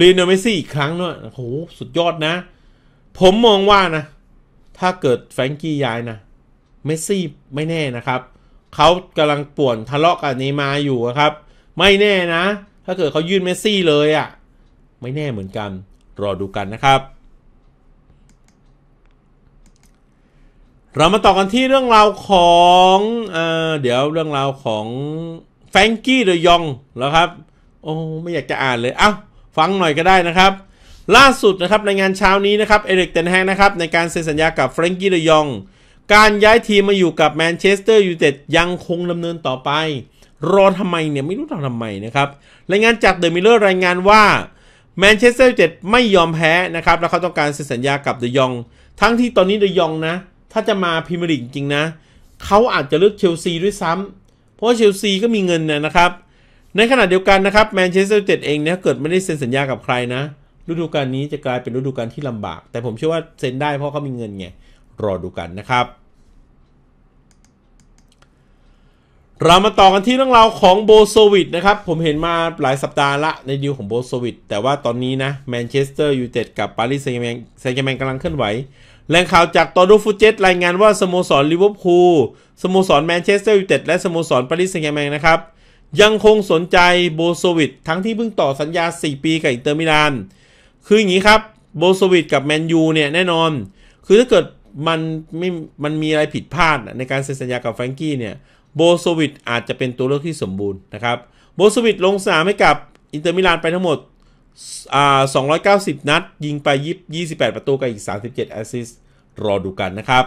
ลีโนเมซี่อีกครั้งด้วยโอ้โหสุดยอดนะ ผมมองว่านะ ถ้าเกิดแฟรงกี้ย้ายนะเมซี่ไม่แน่นะครับเขากำลังป่วนทะเลาะกับเนมาอยู่ครับ ไม่แน่นะ ถ้าเกิดเขายื่นเมซี่เลยอะ่ะไม่แน่เหมือนกัน รอดูกันนะครับ เรามาต่อกันที่เรื่องราวของเอเดี๋ยวเรื่องราวของแฟงกี้เดยองเหรอครับ โอ้ไม่อยากจะอ่านเลยเอ้าฟังหน่อยก็ได้นะครับ ล่าสุดนะครับในงานเช้านี้นะครับเอริกเตนแฮงนะครับในการเซ็นสัญญากับแฟรงกี้เดยองการย้ายทีมมาอยู่กับแมนเชสเตอร์ยูไนเต็ดยังคงดำเนินต่อไป รอทำไมเนี่ย ไม่รู้ทำไมนะครับ รายงานจากเดอะมิลเลอร์รายงานว่าแมนเชสเตอร์ยูไนเต็ดไม่ยอมแพ้นะครับ แล้วเขาต้องการเซ็นสัญญากับเดยอง ทั้งที่ตอนนี้เดยองนะ ถ้าจะมาพรีเมียร์ลีกจริงนะเขาอาจจะเลือกเชลซีด้วยซ้ำราะเชลซีก็มีเงินนะนะครับ ในขณะเดียวกันนะครับแมนเชสเตอร์ยูไนเต็ดเองเนี่ยเกิดไม่ได้เซ็นสัญญากับใครนะฤดูกาลนี้จะกลายเป็นฤดูกาลที่ลำบาก แต่ผมเชื่อว่าเซ็นได้เพราะเขามีเงินไง รอดูกันนะครับ เรามาต่อกันที่เรื่องราวของโบโซวิดนะครับผมเห็นมาหลายสัปดาห์ละในดีลของโบโซวิดแต่ว่าตอนนี้นะแมนเชสเตอร์ยูไนเต็ดกับปารีสแซงต์แมงกำลังเคลื่อนไหวแหล่งข่าวจากตอรูฟูเจตรายงานว่า สโมสรลิเวอร์พูลสโมสร แมนเชสเตอร์ยูไนเต็ดและ สโมสรปารีสแซงต์แชร์แมงนะครับ ยังคงสนใจ โบโซวิตทั้งที่เพิ่งต่อสัญญา 4 ปี กับ อินเตอร์มิลาน คืออย่างนี้ครับ โบโซวิตกับ แมนยูเนี่ยแน่นอน คือถ้าเกิดมันไม่มันมีอะไรผิดพลาดในการเซ็นสัญญากับแฟรงกี้เนี่ยโบโซวิตอาจจะเป็นตัวเลือกที่สมบูรณ์นะครับโบโซวิตลงสนามให้กับอินเตอร์มิลานไปทั้งหมด290 นัดยิงไปยิบ2ปประตูกับอีก 37 แอสซิสต์รอดูกันนะครับ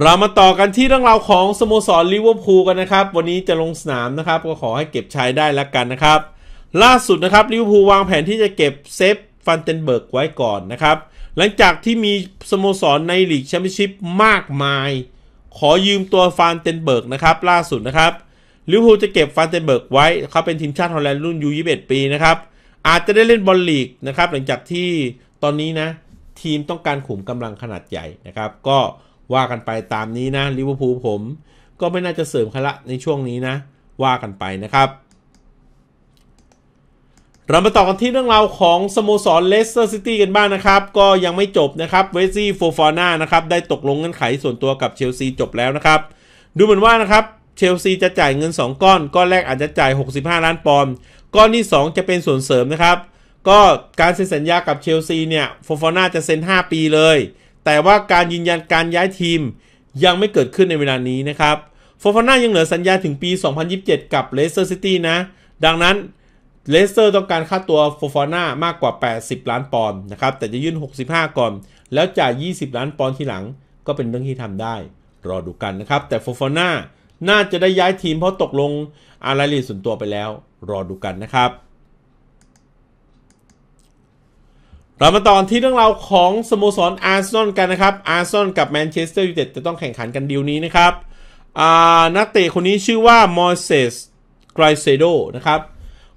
เรามาต่อกันที่เรื่องราวของสโมสรลิเวอร์พูลกันนะครับ วันนี้จะลงสนามนะครับ ก็ขอให้เก็บใช้ได้แล้วกันนะครับ ล่าสุดนะครับลิเวอร์พูลวางแผนที่จะเก็บเซฟฟันเทนเบิร์กไว้ก่อนนะครับ หลังจากที่มีสโมสรในลีกแชมเปี้ยนชิพมากมาย ขอยืมตัวฟันเทนเบิร์กนะครับ ล่าสุดนะครับลิเวอร์พูลจะเก็บฟานเตเบิร์กไว้เขาเป็นทีมชาติฮอลแลนด์รุ่นยู21 ปีนะครับ อาจจะได้เล่นบอลลีกนะครับ หลังจากที่ตอนนี้นะ ทีมต้องการขุมกำลังขนาดใหญ่นะครับ ก็ว่ากันไปตามนี้นะลิเวอร์พูลผมก็ไม่น่าจะเสริมคละในช่วงนี้นะ ว่ากันไปนะครับ เรามาต่อกันที่เรื่องราวของสโมสรเลสเตอร์ซิตี้กันบ้างนะครับ ก็ยังไม่จบนะครับเวซี่โฟฟอร์น่านะครับ ได้ตกลงเงื่อนไขส่วนตัวกับเชลซีจบแล้วนะครับ ดูเหมือนว่านะครับเชลซี จะจ่ายเงิน 2 ก้อน ก้อนแรกอาจจะจ่าย 65 ล้านปอนด์ ก้อนที่ 2 จะเป็นส่วนเสริมนะครับ ก็การเซ็นสัญญากับเชลซีเนี่ย ฟอฟอน่าจะเซ็น 5 ปีเลย แต่ว่าการยืนยันการย้ายทีม ยังไม่เกิดขึ้นในเวลานี้นะครับ ฟอฟอน่ายังเหลือสัญญาถึงปี 2027 กับเลสเตอร์ซิตี้นะ ดังนั้นเลสเตอร์ต้องการค่าตัวฟอฟอน่ามากกว่า 80 ล้านปอนด์นะครับ แต่จะยื่น 65ก่อน แล้วจ่าย 20 ล้านปอนด์ทีหลัง ก็เป็นเรื่องที่ทำได้ รอดูกันนะครับ แต่ฟอฟอน่าน่าจะได้ย้ายทีมเพราะตกลง อารายลีส่วนตัวไปแล้วรอดูกันนะครับเรามาต่อที่เรื่องราวของสโมสรอาร์เซนอลกันนะครับอาร์เซนอลกับแมนเชสเตอร์ยูไนเต็ดจะต้องแข่งขันกันดีลนี้นะครับนักเตะคนนี้ชื่อว่าโมเสสไกรเซโดนะครับ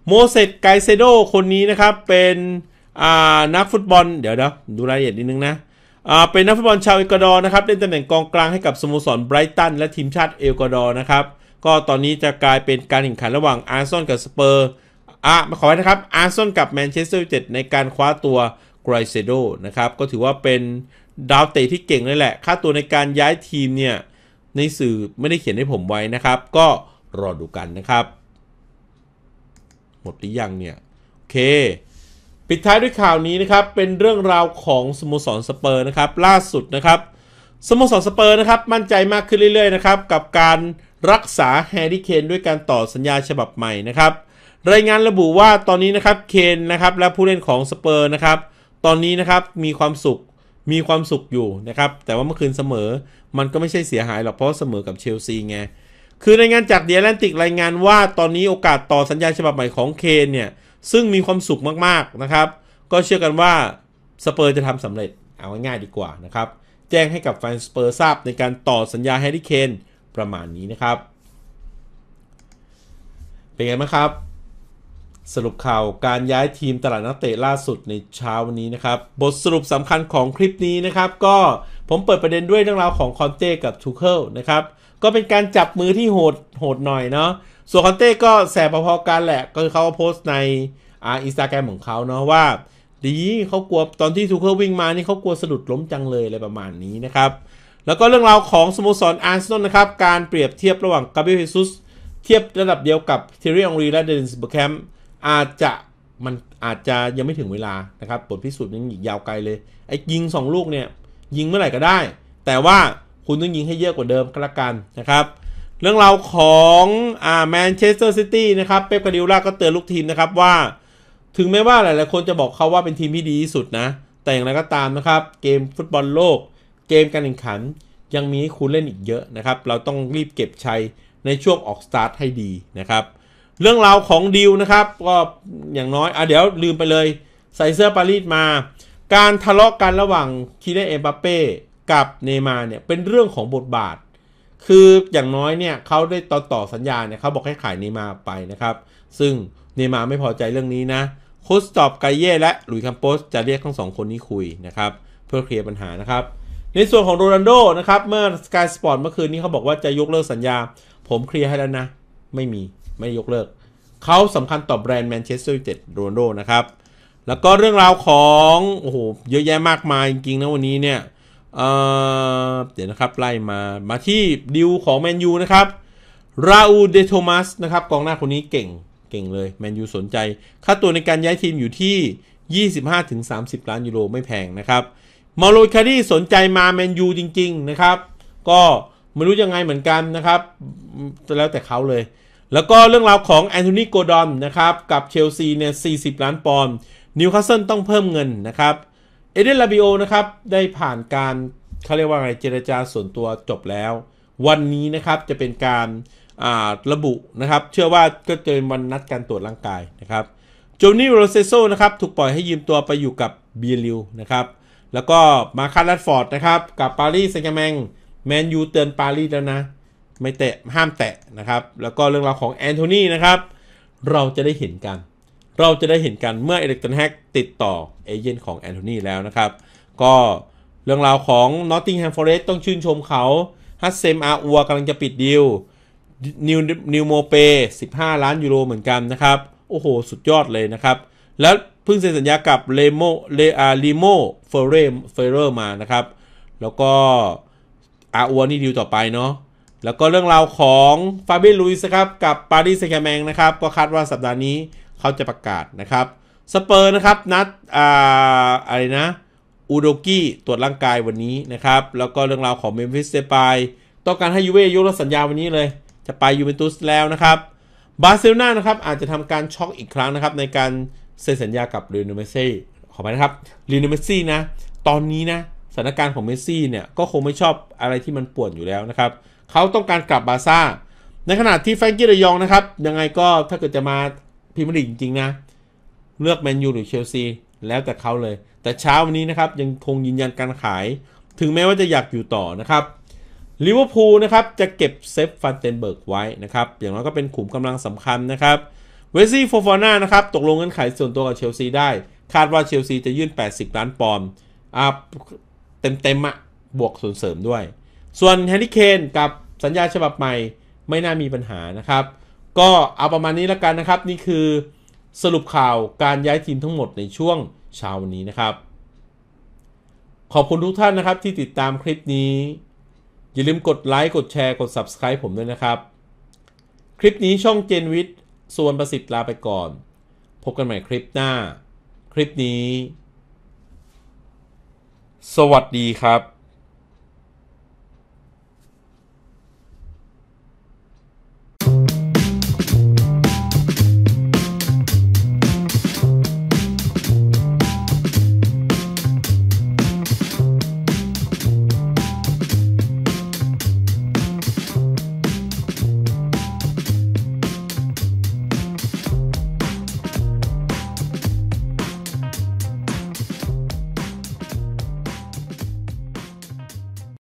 โมเสสไกเซโดคนนี้นะครับ เป็นนักฟุตบอล เดี๋ยวเดี๋ยวดูรายละเอียดนิดนึงนะเป็นนักฟุตบอลชาวเอกวาดอร์นะครับ เล่นตำแหน่งกองกลางให้กับสโมสรไบรตันและทีมชาติเอกวาดอร์นะครับ ก็ตอนนี้จะกลายเป็นการแข่งขันระหว่างอาร์ซอนกับสเปอร์อ่ะขอไว้นะครับอาร์ซอนกับแมนเชสเตอร์ยูไนเต็ดในการคว้าตัวไกรเซโดนะครับก็ถือว่าเป็นดาวเตะที่เก่งเลยแหละ ค่าตัวในการย้ายทีมเนี่ย ในสื่อไม่ได้เขียนให้ผมไว้นะครับ ก็รอดูกันนะครับหมดหรือยังเนี่ยโอเคปิดท้ายด้วยข่าวนี้นะครับเป็นเรื่องราวของสโมสรสเปอร์นะครับ ล่าสุดนะครับสโมสรสเปอร์นะครับมั่นใจมากขึ้นเรื่อยๆนะครับกับการรักษาแฮร์รี่เคนด้วยการต่อสัญญาฉบับใหม่นะครับรายงานระบุว่าตอนนี้นะครับเคนนะครับและผู้เล่นของสเปอร์นะครับตอนนี้นะครับมีความสุขมีความสุขอยู่นะครับแต่ว่าเมื่อคืนเสมอมันก็ไม่ใช่เสียหายหรอกเพราะเสมอกับเชลซีไงคือรายงานจากเดียแลนติกรายงานว่า ตอนนี้โอกาสต่อสัญญาฉบับใหม่ของเคนเนี่ยซึ่งมีความสุขมากๆนะครับ ก็เชื่อกันว่าสเปอร์จะทำสำเร็จเอาง่ายๆดีกว่านะครับ แจ้งให้กับแฟนสเปอร์ทราบในการต่อสัญญาแฮร์รี่เคนประมาณนี้นะครับ เป็นไงบ้างครับ สรุปข่าวการย้ายทีมตลาดนักเตะล่าสุดในเช้าวันนี้นะครับ บทสรุปสำคัญของคลิปนี้นะครับ ก็ผมเปิดประเด็นด้วยเรื่องราวของคอนเต้กับทูเคิลนะครับ ก็เป็นการจับมือที่โหดโหดหน่อยเนาะส่วนคอนเต้ก็แสบพอๆกันแหละ ก็คือเขาโพสต์ในอ่าอินสตาแกรมของเขาเนาะว่า ดีเขากลัวตอนที่ทูเคร์วิ่งมานี่เขากลัวสะดุดล้มจังเลยอะไรประมาณนี้นะครับ แล้วก็เรื่องราวของสโมสรอาร์เซนอลนะครับ การเปรียบเทียบระหว่างกาเบรียลเฮซุสเทียบระดับเดียวกับเทเรียองรีและเดนส์เบอร์แคมอาจจะมันอาจจะยังไม่ถึงเวลานะครับบทพิสูจน์ยังอีกยาวไกลเลยไอ้ยิง 2 ลูกเนี่ยยิงเมื่อไหร่ก็ได้ แต่ว่าคุณต้องยิงให้เยอะกว่าเดิมก็แล้วกันนะครับเรื่องราวของอ่าแมนเชสเตอร์ซิตี้นะครับเป๊ปกาดิลล่าก็เตือนลูกทีมนะครับว่า ถึงแม้ว่าหลาย ๆ คนจะบอกเขาว่าเป็นทีมที่ดีที่สุดนะ แต่อย่างไรก็ตามนะครับ เกมฟุตบอลโลก เกมการแข่งขัน ยังมีให้คุณเล่นอีกเยอะนะครับ เราต้องรีบเก็บชัยในช่วงออกสตาร์ทให้ดีนะครับ เรื่องราวของดิวนะครับ ก็อย่างน้อย อ่ะเดี๋ยวลืมไปเลย ใส่เสื้อปารีสมา การทะเลาะกันระหว่างคีเลเอมบัปเป้กับเนมาเนี่ยเป็นเรื่องของบทบาทคืออย่างน้อยเนี่ยเขาได้ต่อต่อสัญญาเนี่ยเขาบอกให้ขายเนมาไปนะครับซึ่งเนมาไม่พอใจเรื่องนี้นะโคสตอบไกเย่และหลุยคัมโปสจะเรียกทั้งสองคนนี้คุยนะครับเพื่อเคลียร์ปัญหานะครับ ในส่วนของโรนัลโดนะครับเมื่อสกายสปอร์ตเมื่อคืนนี้เขาบอกว่าจะยกเลิกสัญญา ผมเคลียร์ให้แล้วนะไม่มีไม่ยกเลิกเขาสำคัญต่อแบรนด์แมนเชสเตอร์ยูไนเต็ดโรนัลโดนะครับแล้วก็เรื่องราวของโอ้โหเยอะแยะมากมายจริงๆนะวันนี้เนี่ยเดี๋ยวนะครับไล่มามาที่ดิวของแมนยูนะครับราอูเดโทมัสนะครับกองหน้าคนนี้เก่งเก่งเลย แมนยูสนใจค่าตัวในการย้ายทีมอยู่ที่ 25-30 ล้านยูโรไม่แพงนะครับ มาโลคารีสนใจมาแมนยูจริง ๆนะครับ ก็ไม่รู้ยังไงเหมือนกันนะครับแล้วแต่เขาเลย แล้วก็เรื่องราวของแอนโทนีโกดอนนะครับ กับเชลซีเนี่ย 40 ล้านปอนด์นิวคาสเซิลต้องเพิ่มเงินนะครับเอเดนลาบิโอนะครับ ได้ผ่านการเขาเรียกว่าไงเจรจาส่วนตัวจบแล้ว วันนี้นะครับ จะเป็นการระบุนะครับ เชื่อว่าก็จะเป็นวันนัดการตรวจร่างกายนะครับโจนี่โรเซโซนะครับ ถูกปล่อยให้ยืมตัวไปอยู่กับเบียริวนะครับ แล้วก็มาคัสแรดฟอร์ดนะครับ กับปารีสแซงแมงแมนยูเตือนปารีสแล้วนะ ไม่แตะ ห้ามแตะนะครับ แล้วก็เรื่องราวของแอนโทนีนะครับ เราจะได้เห็นกันเราจะได้เห็นกันเมื่อเอล็กตันแฮกติดต่อเอเจนต์ของแอนโทนีแล้วนะครับ ก็เรื่องราวของนอตติงแฮมฟอร์เรสต้องชื่นชมเขาฮัสเซมอาอัวกำลังจะปิดดีลนิวนิวโมเป15 ล้านยูโรเหมือนกันนะครับ โอ้โห สุดยอดเลยนะครับ แล้วเพิ่งเซ็นสัญญากับเลโมเลอาลิโมเฟเรเฟเรอร์มานะครับ แล้วก็อาอัวนี่ดีลต่อไปเนาะแล้วก็เรื่องราวของฟาเบียลุยส์ครับ กับปารีสแซงแมงนะครับก็คาดว่าสัปดาห์นี้เขาจะประกาศนะครับ สเปอร์นะครับ นัดอ่าอะไรนะอูโดกี้ตรวจร่างกายวันนี้นะครับ แล้วก็เรื่องราวของเมมฟิสเซปายต้องการให้ยูเว่ยกเลิกสัญญาวันนี้เลย จะไปยูเวนตุสแล้วนะครับ บาร์เซโลนานะครับ อาจจะทำการช็อกอีกครั้งนะครับ ในการเซ็นสัญญากับลีโนเมซี่ ขอไปนะครับลีโนเมซี่นะ ตอนนี้นะสถานการณ์ของเมซี่เนี่ย ก็คงไม่ชอบอะไรที่มันป่วนอยู่แล้วนะครับ เขาต้องการกลับบาซ่า ในขณะที่แฟรงกี้เดยองนะครับยังไงก็ถ้าเกิดจะมาพรีเมียร์ลีกจริงๆนะเลือกแมนยูหรือเชลซี แล้วแต่เขาเลย แต่เช้าวันนี้นะครับยังคงยืนยันการขาย ถึงแม้ว่าจะอยากอยู่ต่อนะครับ ลิเวอร์พูลนะครับจะเก็บเซฟฟันเทนเบิร์กไว้นะครับอย่างน้อยก็เป็นขุมกำลังสำคัญนะครับ เวซี่โฟฟอน่านะครับตกลงเงินขายส่วนตัวกับเชลซีได้คาดว่าเชลซีจะยื่น 80 ล้านปอนด์อัพเต็มๆอะบวกส่วนเสริมด้วย ส่วนแฮร์รี่เคนกับสัญญาฉบับใหม่ไม่น่ามีปัญหานะครับก็เอาประมาณนี้แล้วกันนะครับนี่คือ สรุปข่าวการย้ายทีมทั้งหมดในช่วงเช้าวันนี้นะครับ ขอบคุณทุกท่านนะครับที่ติดตามคลิปนี้ อย่าลืมกดไลค์ กดแชร์ กด Subscribe ผมด้วยนะครับ คลิปนี้ช่องเจนวิทย์ส่วนประสิทธิ์ลาไปก่อน พบกันใหม่คลิปหน้า คลิปนี้ สวัสดีครับ